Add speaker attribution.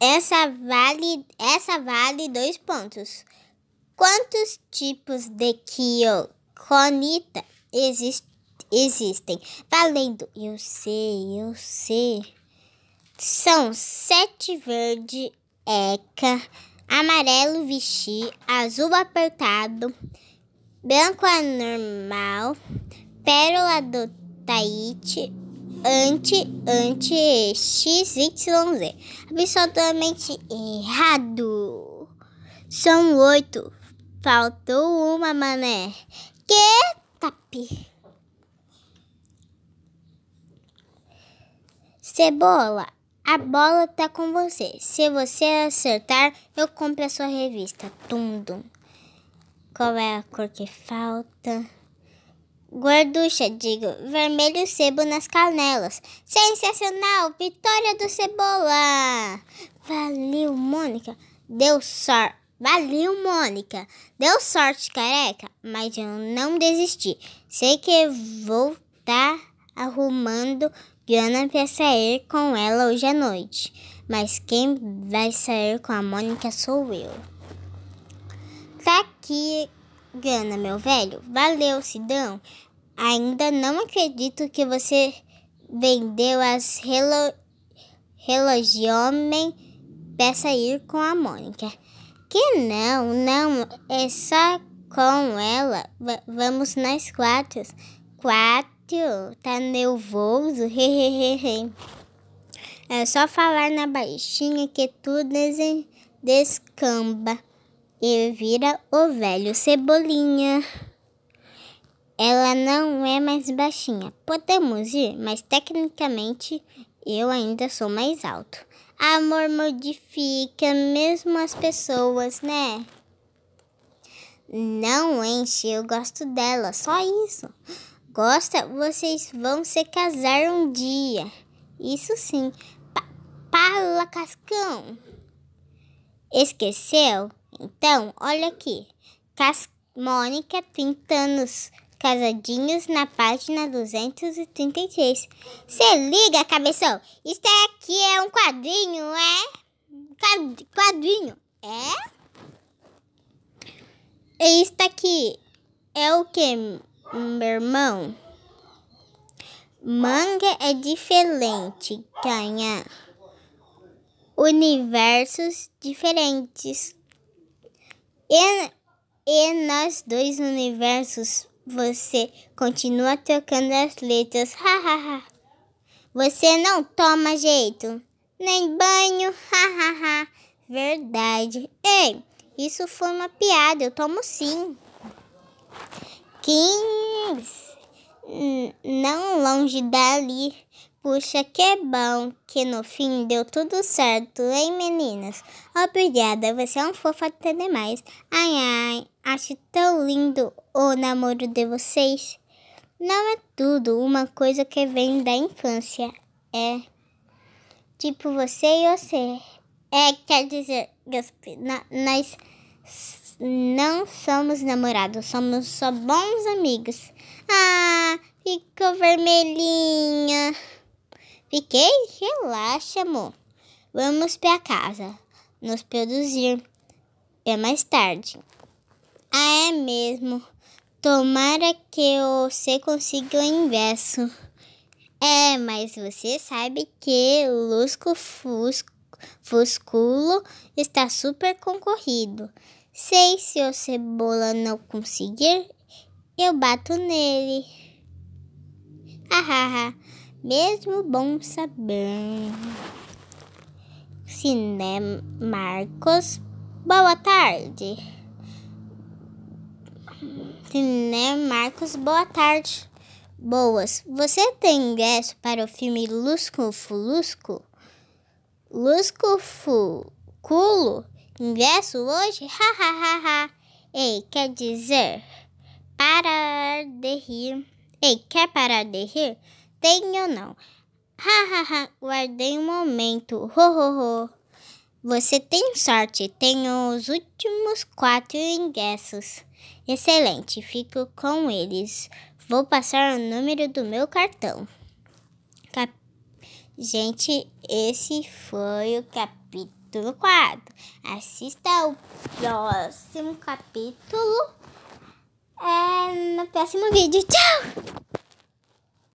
Speaker 1: Essa vale, essa vale dois pontos. Quantos tipos de quioconita exist, existem? Valendo, eu sei, eu sei. São sete verde, eca, amarelo vichy, azul apertado, branco anormal, pérola do Tahiti, anti, anti, x, y, z. Absolutamente errado. São oito. Faltou uma, mané. Que tapi. Cebola, a bola tá com você. Se você acertar, eu compro a sua revista. Tum, Qual é a cor que falta? Gorducha, digo, vermelho sebo nas canelas. Sensacional, vitória do Cebola! Valeu, Mônica. Deu sorte. Valeu, Mônica. Deu sorte, careca, mas eu não desisti. Sei que vou estar tá arrumando Gana para sair com ela hoje à noite. Mas quem vai sair com a Mônica sou eu. Tá aqui, Gana, meu velho. Valeu, Sidão. Ainda não acredito que você vendeu as relo... Relogiomem para sair com a Mônica. Que não, não, é só com ela. V vamos nós quatro. Quatro, tá nervoso? Hehehehe. É só falar na baixinha que tudo descamba e vira o velho Cebolinha. Ela não é mais baixinha. Podemos ir, mas tecnicamente eu ainda sou mais alto. Amor modifica mesmo as pessoas, né? Não enche, eu gosto dela, só isso. Gosta, vocês vão se casar um dia. Isso sim. Pala Cascão. Esqueceu? Então, olha aqui. Cas Mônica, 30 anos. Casadinhos na página 236. Se liga, cabeção! Isso é aqui é um quadrinho, é? Quadrinho, é? Isso aqui é o que, meu irmão? Manga é diferente, ganha universos diferentes. E, e nos dois universos você continua trocando as letras. Ha, Você não toma jeito, nem banho. Ha, Verdade. Ei, isso foi uma piada. Eu tomo sim. Kings, Não longe dali. Puxa, que bom que no fim deu tudo certo, hein, meninas? Obrigada, você é um fofo até demais. Ai, ai. Acho tão lindo o namoro de vocês. Não é tudo uma coisa que vem da infância. É tipo você e você. É, quer dizer, nós não somos namorados, somos só bons amigos. Ah, ficou vermelhinha. Fiquei? Relaxa, amor. Vamos para casa nos produzir. É mais tarde. Ah, é mesmo. Tomara que você consiga o inverso. É, mas você sabe que Lusco Fusculo está super concorrido. Sei se o Cebola não conseguir, eu bato nele. Hahaha, mesmo bom saber. Marcos, boa tarde. Né, Marcos? Boa tarde. Boas. Você tem ingresso para o filme Lusco Fulusco? Lusco Fuculo? Ingresso hoje? Ha ha ha ha. Ei, quer dizer, parar de rir. Ei, quer parar de rir? Tenho não. Ha ha ha, guardei um momento. Ho ho ho. Você tem sorte, tenho os últimos quatro ingressos. Excelente, fico com eles. Vou passar o número do meu cartão. Cap... Gente, esse foi o capítulo 4. Assista o próximo capítulo é, no próximo vídeo. Tchau!